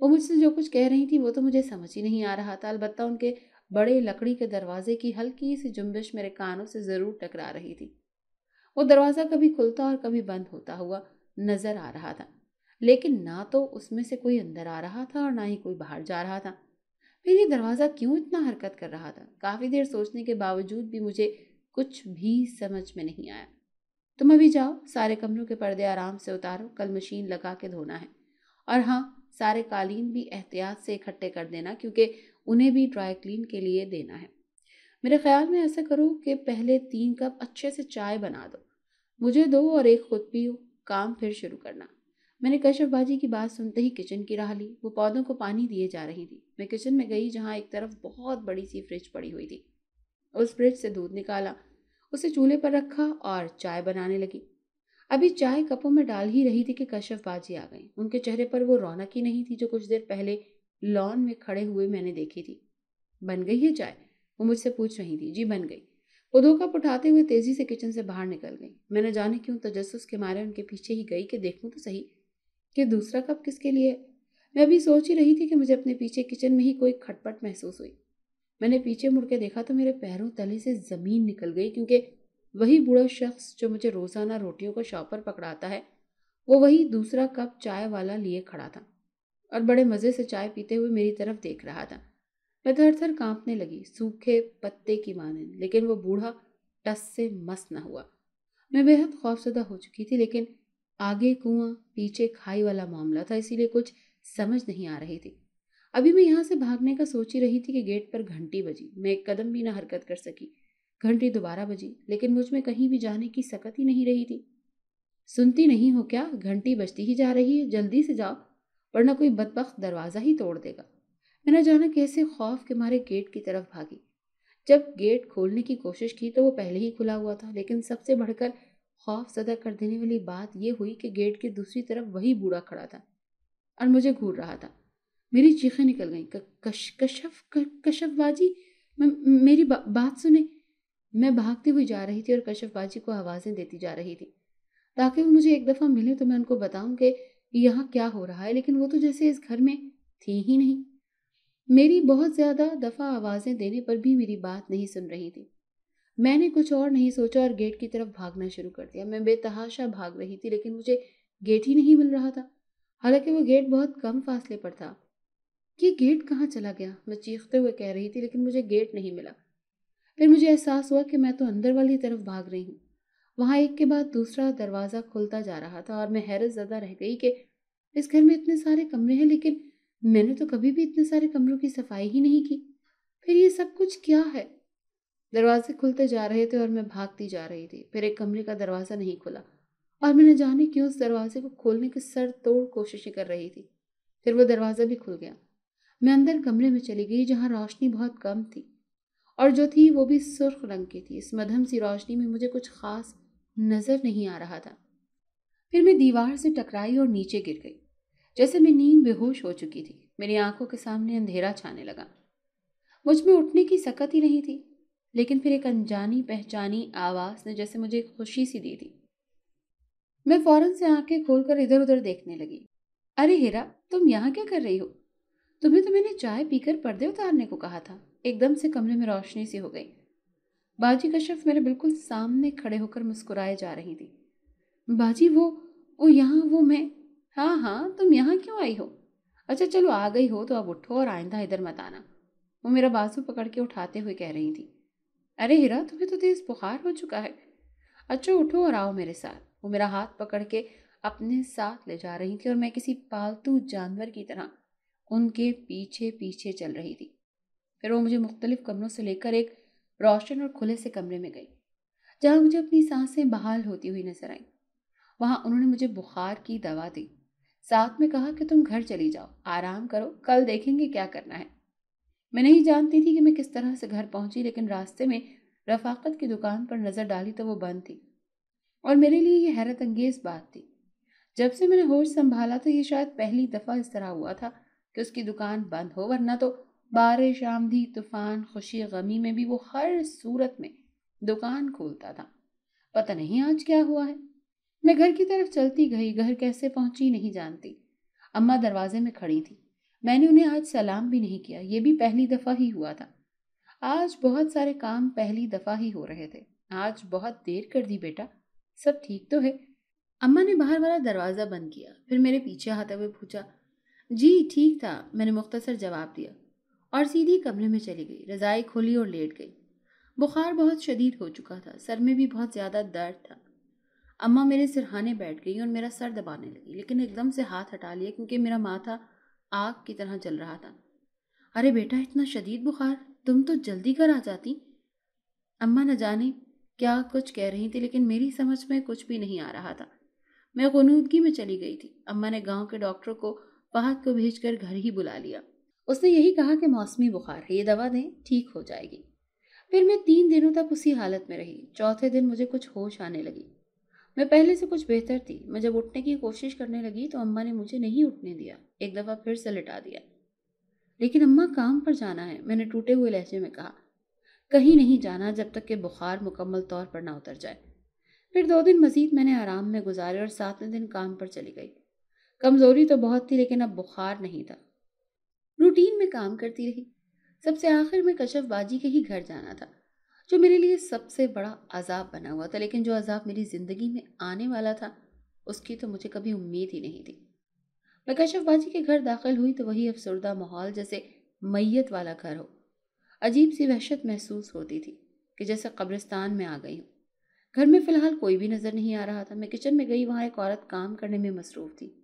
वो मुझसे जो कुछ कह रही थी वो तो मुझे समझ ही नहीं आ रहा था अलबत् उनके बड़े लकड़ी के दरवाजे की हल्की सी जुम्बिश मेरे कानों से ज़रूर टकरा रही थी वो दरवाज़ा कभी खुलता और कभी बंद होता हुआ नज़र आ रहा था लेकिन ना तो उसमें से कोई अंदर आ रहा था और ना ही कोई बाहर जा रहा था फिर ये दरवाज़ा क्यों इतना हरकत कर रहा था काफ़ी देर सोचने के बावजूद भी मुझे कुछ भी समझ में नहीं आया तुम अभी जाओ सारे कमरों के पर्दे आराम से उतारो कल मशीन लगा के धोना है और हाँ सारे कालीन भी एहतियात से इकट्ठे कर देना क्योंकि उन्हें भी ड्राई क्लीन के लिए देना है मेरे ख्याल में ऐसा करो कि पहले तीन कप अच्छे से चाय बना दो मुझे दो और एक खुद पियो काम फिर शुरू करना मैंने कश्यप बाजी की बात सुनते ही किचन की राह ली वो पौधों को पानी दिए जा रही थी मैं किचन में गई जहाँ एक तरफ बहुत बड़ी सी फ्रिज पड़ी हुई थी उस फ्रिज से दूध निकाला उसे चूल्हे पर रखा और चाय बनाने लगी अभी चाय कपों में डाल ही रही थी कि कश्यप बाजी आ गई उनके चेहरे पर वो रौनक ही नहीं थी जो कुछ देर पहले लॉन में खड़े हुए मैंने देखी थी बन गई है चाय वो मुझसे पूछ रही थी जी बन गई वो कप उठाते हुए तेजी से किचन से बाहर निकल गई मैंने जाने क्यों तजस्स के मारे उनके पीछे ही गई कि देखूं तो सही कि दूसरा कप किसके लिए मैं अभी सोच ही रही थी कि मुझे अपने पीछे किचन में ही कोई खटपट महसूस हुई मैंने पीछे मुड़ के देखा तो मेरे पैरों तले से ज़मीन निकल गई क्योंकि वही बूढ़ा शख्स जो मुझे रोज़ाना रोटियों का शॉपर पकड़ाता है वो वही दूसरा कप चाय वाला लिए खड़ा था और बड़े मज़े से चाय पीते हुए मेरी तरफ देख रहा था मैं थर थर काँपने लगी सूखे पत्ते की माने लेकिन वो बूढ़ा टस से मस न हुआ मैं बेहद खौफजदा हो चुकी थी लेकिन आगे कुआं पीछे खाई वाला मामला था इसीलिए कुछ समझ नहीं आ रही थी अभी मैं यहाँ से भागने का सोच ही रही थी कि गेट पर घंटी बजी मैं एक कदम भी ना हरकत कर सकी घंटी दोबारा बजी लेकिन मुझ में कहीं भी जाने की सकत ही नहीं रही थी सुनती नहीं हो क्या घंटी बजती ही जा रही है जल्दी से जाओ वरना कोई बदबक दरवाज़ा ही तोड़ देगा मैं न जाना कैसे खौफ के मारे गेट की तरफ भागी जब गेट खोलने की कोशिश की तो वो पहले ही खुला हुआ था लेकिन सबसे बढ़कर खौफ सदा कर देने वाली बात यह हुई कि गेट के दूसरी तरफ वही बूढ़ा खड़ा था और मुझे घूर रहा था मेरी चीखें निकल गईं कश कशफ कशफ बाजी मेरी बा, बात सुने मैं भागती हुई जा रही थी और कशफ बाजी को आवाज़ें देती जा रही थी ताकि वो मुझे एक दफ़ा मिले तो मैं उनको बताऊं कि यहाँ क्या हो रहा है लेकिन वो तो जैसे इस घर में थी ही नहीं मेरी बहुत ज़्यादा दफ़ा आवाज़ें देने पर भी मेरी बात नहीं सुन रही थी मैंने कुछ और नहीं सोचा और गेट की तरफ भागना शुरू कर दिया मैं बेतहाशा भाग रही थी लेकिन मुझे गेट ही नहीं मिल रहा था हालांकि वो गेट बहुत कम फासले पर था कि गेट कहाँ चला गया मैं चीखते हुए कह रही थी लेकिन मुझे गेट नहीं मिला फिर मुझे एहसास हुआ कि मैं तो अंदर वाली तरफ भाग रही हूँ वहाँ एक के बाद दूसरा दरवाज़ा खुलता जा रहा था और मैं हैरत ज़्यादा रह गई कि इस घर में इतने सारे कमरे हैं लेकिन मैंने तो कभी भी इतने सारे कमरों की सफाई ही नहीं की फिर ये सब कुछ क्या है दरवाजे खुलते जा रहे थे और मैं भागती जा रही थी फिर एक कमरे का दरवाज़ा नहीं खुला और मैंने जाने क्यों उस दरवाजे को खोलने की सर तोड़ कोशिशें कर रही थी फिर वो दरवाज़ा भी खुल गया मैं अंदर कमरे में चली गई जहाँ रोशनी बहुत कम थी और जो थी वो भी सुर्ख रंग की थी इस मध्यम सी रोशनी में मुझे कुछ खास नज़र नहीं आ रहा था फिर मैं दीवार से टकराई और नीचे गिर गई जैसे मैं नींद बेहोश हो चुकी थी मेरी आंखों के सामने अंधेरा छाने लगा मुझ में उठने की सकत ही नहीं थी लेकिन फिर एक अनजानी पहचानी आवाज़ ने जैसे मुझे एक खुशी सी दी थी मैं फ़ौरन से आंखें खोलकर इधर उधर देखने लगी अरे हीरा तुम यहाँ क्या कर रही हो तुम्हें तो मैंने चाय पीकर पर्दे उतारने को कहा था एकदम से कमरे में रोशनी सी हो गई बाजी कश्यप मेरे बिल्कुल सामने खड़े होकर मुस्कुराए जा रही थी बाजी वो वो यहाँ वो मैं हाँ हाँ तुम यहाँ क्यों आई हो अच्छा चलो आ गई हो तो अब उठो और आइंदा इधर मत आना वो मेरा बाजू पकड़ के उठाते हुए कह रही थी अरे हीरा तुम्हें तो तेज बुखार हो चुका है अच्छा उठो और आओ मेरे साथ वो मेरा हाथ पकड़ के अपने साथ ले जा रही थी और मैं किसी पालतू जानवर की तरह उनके पीछे पीछे चल रही थी फिर वो मुझे मुख्तलिफ कमरों से लेकर एक रोशन और खुले से कमरे में गई जहाँ मुझे अपनी सांसें बहाल होती हुई नजर आई वहाँ उन्होंने मुझे बुखार की दवा दी साथ में कहा कि तुम घर चली जाओ आराम करो कल देखेंगे क्या करना है मैं नहीं जानती थी कि मैं किस तरह से घर पहुंची लेकिन रास्ते में रफाकत की दुकान पर नज़र डाली तो वो बंद थी और मेरे लिए ये हैरत अंगेज बात थी जब से मैंने होश संभाला तो ये शायद पहली दफ़ा इस तरह हुआ था कि उसकी दुकान बंद हो वरना तो बारिश आमधी तूफान खुशी गमी में भी वो हर सूरत में दुकान खोलता था पता नहीं आज क्या हुआ है मैं घर की तरफ चलती गई घर कैसे पहुंची नहीं जानती अम्मा दरवाजे में खड़ी थी मैंने उन्हें आज सलाम भी नहीं किया ये भी पहली दफ़ा ही हुआ था आज बहुत सारे काम पहली दफ़ा ही हो रहे थे आज बहुत देर कर दी बेटा सब ठीक तो है अम्मा ने बाहर वाला दरवाज़ा बंद किया फिर मेरे पीछे आते हुए पूछा जी ठीक था मैंने मुख्तसर जवाब दिया और सीधी कमरे में चली गई रज़ाई खोली और लेट गई बुखार बहुत शदीद हो चुका था सर में भी बहुत ज़्यादा दर्द था अम्मा मेरे सिरहाने बैठ गई और मेरा सर दबाने लगी लेकिन एकदम से हाथ हटा लिया क्योंकि मेरा माथा आग की तरह जल रहा था अरे बेटा इतना शदीद बुखार तुम तो जल्दी घर आ जाती अम्मा न जाने क्या कुछ कह रही थी लेकिन मेरी समझ में कुछ भी नहीं आ रहा था मैं गनूदगी में चली गई थी अम्मा ने गांव के डॉक्टर को फहद को भेज घर ही बुला लिया उसने यही कहा कि मौसमी बुखार है ये दवा दें ठीक हो जाएगी फिर मैं तीन दिनों तक उसी हालत में रही चौथे दिन मुझे कुछ होश आने लगी मैं पहले से कुछ बेहतर थी मैं जब उठने की कोशिश करने लगी तो अम्मा ने मुझे नहीं उठने दिया एक दफ़ा फिर से लिटा दिया लेकिन अम्मा काम पर जाना है मैंने टूटे हुए लहजे में कहा कहीं नहीं जाना जब तक कि बुखार मुकम्मल तौर पर ना उतर जाए फिर दो दिन मज़ीद मैंने आराम में गुजारे और सातवें दिन काम पर चली गई कमज़ोरी तो बहुत थी लेकिन अब बुखार नहीं था रूटीन में काम करती रही सबसे आखिर में कशफ बाजी के ही घर जाना था जो मेरे लिए सबसे बड़ा अजाब बना हुआ था लेकिन जो अजाब मेरी ज़िंदगी में आने वाला था उसकी तो मुझे कभी उम्मीद ही नहीं थी मैं कशफ बाजी के घर दाखिल हुई तो वही अफसरदा माहौल जैसे मैयत वाला घर हो अजीब सी वहशत महसूस होती थी कि जैसे कब्रिस्तान में आ गई हूँ घर में फ़िलहाल कोई भी नज़र नहीं आ रहा था मैं किचन में गई वहाँ एक औरत काम करने में मसरूफ़ थी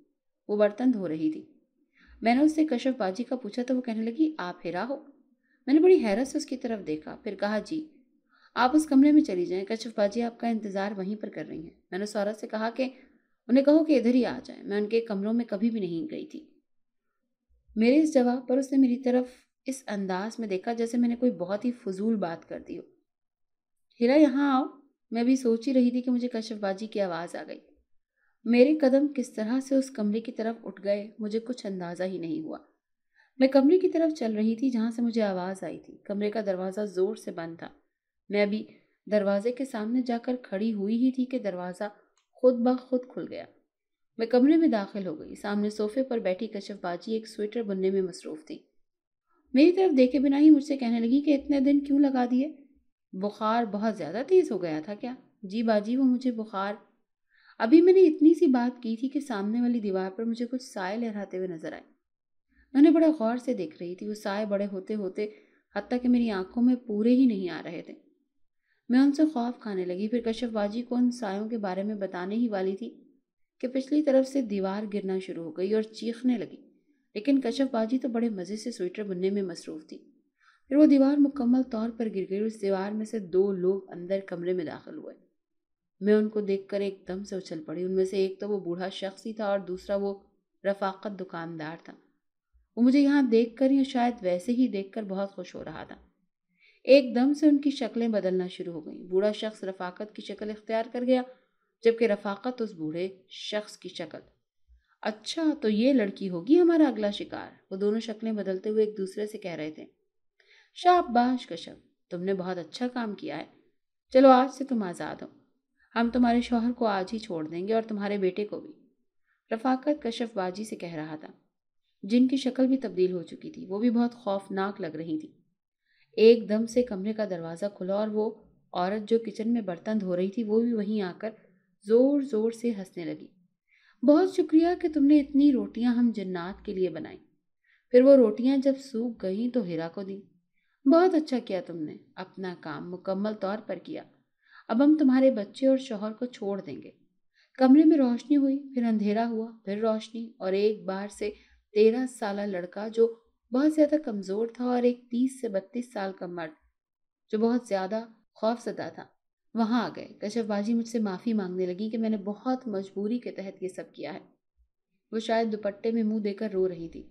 वो बर्तन धो रही थी मैंने उससे कश्यप बाजी का पूछा तो वो कहने लगी आप हिरा हो मैंने बड़ी हैरत से उसकी तरफ देखा फिर कहा जी आप उस कमरे में चली जाएं कश्यप बाजी आपका इंतज़ार वहीं पर कर रही हैं मैंने सौरभ से कहा कि उन्हें कहो कि इधर ही आ जाए मैं उनके कमरों में कभी भी नहीं गई थी मेरे इस जवाब पर उसने मेरी तरफ इस अंदाज में देखा जैसे मैंने कोई बहुत ही फजूल बात कर दी हो हीरा यहाँ आओ मैं भी सोच ही रही थी कि मुझे कश्यप बाजी की आवाज़ आ गई मेरे कदम किस तरह से उस कमरे की तरफ उठ गए मुझे कुछ अंदाज़ा ही नहीं हुआ मैं कमरे की तरफ चल रही थी जहाँ से मुझे आवाज़ आई थी कमरे का दरवाज़ा ज़ोर से बंद था मैं अभी दरवाजे के सामने जाकर खड़ी हुई ही थी कि दरवाज़ा खुद ब खुद खुल गया मैं कमरे में दाखिल हो गई सामने सोफे पर बैठी कश्यप बाजी एक स्वेटर बुनने में मसरूफ़ थी मेरी तरफ देखे बिना ही मुझसे कहने लगी कि इतने दिन क्यों लगा दिए बुखार बहुत ज़्यादा तेज़ हो गया था क्या जी बाजी वो मुझे बुखार अभी मैंने इतनी सी बात की थी कि सामने वाली दीवार पर मुझे कुछ साय लहराते हुए नजर आए मैंने बड़े गौर से देख रही थी वो साय बड़े होते होते हती कि मेरी आंखों में पूरे ही नहीं आ रहे थे मैं उनसे खौफ खाने लगी फिर कश्यप बाजी को उन सायों के बारे में बताने ही वाली थी कि पिछली तरफ से दीवार गिरना शुरू हो गई और चीखने लगी लेकिन कश्यप बाजी तो बड़े मज़े से स्वेटर बुनने में मसरूफ़ थी फिर वो दीवार मुकम्मल तौर पर गिर गई उस दीवार में से दो लोग अंदर कमरे में दाखिल हुए मैं उनको देखकर एकदम से उछल पड़ी उनमें से एक तो वो बूढ़ा शख्स ही था और दूसरा वो रफाकत दुकानदार था वो मुझे यहाँ देख कर या शायद वैसे ही देख कर बहुत खुश हो रहा था एकदम से उनकी शक्लें बदलना शुरू हो गई बूढ़ा शख्स रफाकत की शक्ल इख्तियार कर गया जबकि रफाकत उस बूढ़े शख्स की शक्ल अच्छा तो ये लड़की होगी हमारा अगला शिकार वो दोनों शक्लें बदलते हुए एक दूसरे से कह रहे थे शाबाश कश्यप तुमने बहुत अच्छा काम किया है चलो आज से तुम आज़ाद हो हम तुम्हारे शोहर को आज ही छोड़ देंगे और तुम्हारे बेटे को भी रफाकत कश्यप बाजी से कह रहा था जिनकी शक्ल भी तब्दील हो चुकी थी वो भी बहुत खौफनाक लग रही थी एकदम से कमरे का दरवाज़ा खुला और वो औरत जो किचन में बर्तन धो रही थी वो भी वहीं आकर ज़ोर ज़ोर से हंसने लगी बहुत शुक्रिया कि तुमने इतनी रोटियां हम जन्नात के लिए बनाई फिर वो रोटियां जब सूख गईं तो हीरा को दी बहुत अच्छा किया तुमने अपना काम मुकम्मल तौर पर किया अब हम तुम्हारे बच्चे और शोहर को छोड़ देंगे कमरे में रोशनी हुई फिर अंधेरा हुआ फिर रोशनी और एक बार से तेरह साल लड़का जो बहुत ज़्यादा कमज़ोर था और एक तीस से बत्तीस साल का मर्द जो बहुत ज़्यादा खौफजदा था वहां आ गए कश्यप बाजी मुझसे माफ़ी मांगने लगी कि मैंने बहुत मजबूरी के तहत ये सब किया है वो शायद दुपट्टे में मुंह देकर रो रही थी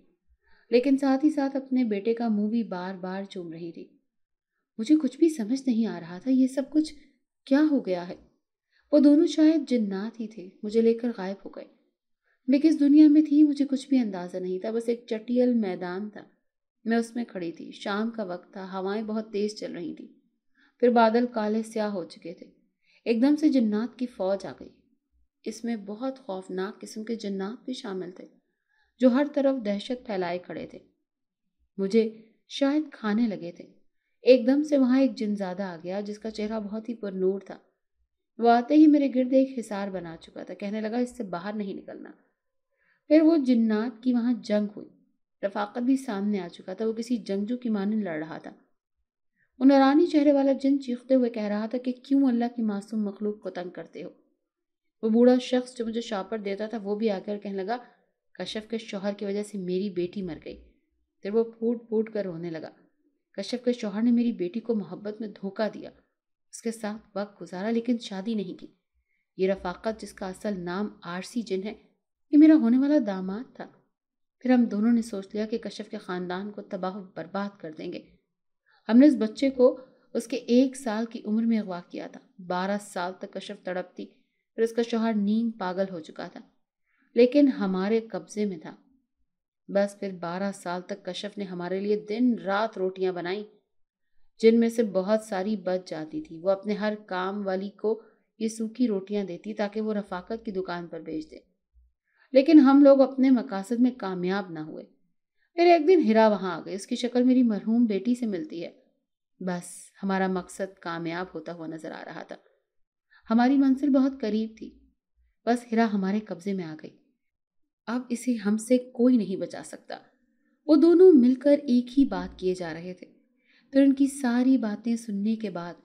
लेकिन साथ ही साथ अपने बेटे का मुंह भी बार बार चूम रही थी मुझे कुछ भी समझ नहीं आ रहा था ये सब कुछ क्या हो गया है वो दोनों शायद जिन्नात ही थे मुझे लेकर गायब हो गए मैं किस दुनिया में थी मुझे कुछ भी अंदाज़ा नहीं था बस एक चटियल मैदान था मैं उसमें खड़ी थी शाम का वक्त था हवाएं बहुत तेज़ चल रही थी फिर बादल काले स्याह हो चुके थे एकदम से जन्नात की फौज आ गई इसमें बहुत खौफनाक किस्म के जन्नात भी शामिल थे जो हर तरफ दहशत फैलाए खड़े थे मुझे शायद खाने लगे थे एकदम से वहाँ एक जिनजादा आ गया जिसका चेहरा बहुत ही पुरनूर था वह आते ही मेरे गिरद एक हिसार बना चुका था कहने लगा इससे बाहर नहीं निकलना फिर वो जिन्नात की वहाँ जंग हुई रफाकत भी सामने आ चुका था वो किसी जंगजू की मानन लड़ रहा था उन नरानी चेहरे वाला जिन चीखते हुए कह रहा था कि क्यों अल्लाह की मासूम मखलूक को तंग करते हो वो बूढ़ा शख्स जो मुझे शॉपर देता था वो भी आकर कहने लगा कशफ के शोहर की वजह से मेरी बेटी मर गई फिर वो फूट फूट कर रोने लगा कश्यप के शौहर ने मेरी बेटी को मोहब्बत में धोखा दिया उसके साथ वक्त गुजारा लेकिन शादी नहीं की ये रफाकत जिसका असल नाम आरसी जिन है ये मेरा होने वाला दामाद था फिर हम दोनों ने सोच लिया कि कश्यप के ख़ानदान को तबाह बर्बाद कर देंगे हमने इस बच्चे को उसके एक साल की उम्र में अगवा किया था बारह साल तक कश्यप तड़पती फिर उसका शोहर नीम पागल हो चुका था लेकिन हमारे कब्जे में था बस फिर बारह साल तक कश्यप ने हमारे लिए दिन रात रोटियां बनाई जिनमें से बहुत सारी बच जाती थी वो अपने हर काम वाली को ये सूखी रोटियां देती ताकि वो रफाकत की दुकान पर बेच दे लेकिन हम लोग अपने मकासद में कामयाब ना हुए फिर एक दिन हीरा वहाँ आ गई उसकी शक्ल मेरी मरहूम बेटी से मिलती है बस हमारा मकसद कामयाब होता हुआ नजर आ रहा था हमारी मंजिल बहुत करीब थी बस हिरा हमारे कब्जे में आ गई अब इसे हमसे कोई नहीं बचा सकता वो दोनों मिलकर एक ही बात किए जा रहे थे फिर उनकी सारी बातें सुनने के बाद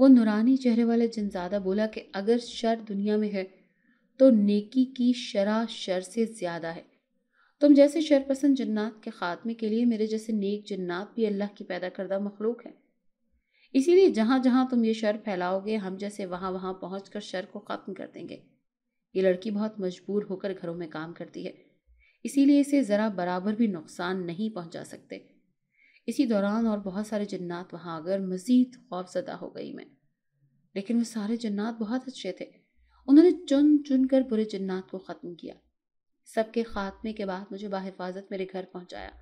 वो नुरानी चेहरे वाला जिनजादा बोला कि अगर शर दुनिया में है तो नेकी की शरा शर से ज़्यादा है तुम जैसे शरपसंद जन्नात के ख़ात्मे के लिए मेरे जैसे नेक जन्नात भी अल्लाह की पैदा करदा मखलूक है इसीलिए जहाँ जहाँ तुम ये शर फैलाओगे हम जैसे वहाँ वहाँ पहुँच कर शर को ख़त्म कर देंगे ये लड़की बहुत मजबूर होकर घरों में काम करती है इसीलिए इसे ज़रा बराबर भी नुकसान नहीं पहुंचा सकते इसी दौरान और बहुत सारे जन्नात वहाँ आकर मज़ीद खौफजदा हो गई मैं लेकिन वो सारे जन्नात बहुत अच्छे थे उन्होंने चुन चुन कर बुरे जन्नात को ख़त्म किया सबके खात्मे के बाद मुझे बाहिफाजत मेरे घर पहुँचाया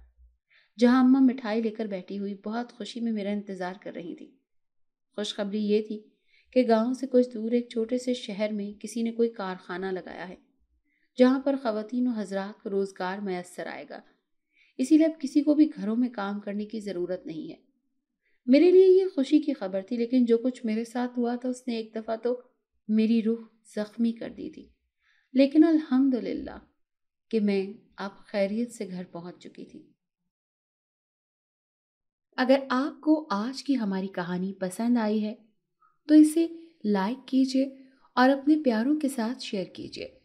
जहाँ अम्मा मिठाई लेकर बैठी हुई बहुत खुशी में मेरा इंतज़ार कर रही थी खुशखबरी ये थी कि गांव से कुछ दूर एक छोटे से शहर में किसी ने कोई कारखाना लगाया है जहां पर ख़वान और हजरात को रोज़गार मैसर आएगा इसीलिए अब किसी को भी घरों में काम करने की ज़रूरत नहीं है मेरे लिए ये खुशी की खबर थी लेकिन जो कुछ मेरे साथ हुआ था उसने एक दफ़ा तो मेरी रूह ज़ख्मी कर दी थी लेकिन अल्हम्दुलिल्लाह कि मैं अब खैरियत से घर पहुंच चुकी थी अगर आपको आज की हमारी कहानी पसंद आई है तो इसे लाइक कीजिए और अपने प्यारों के साथ शेयर कीजिए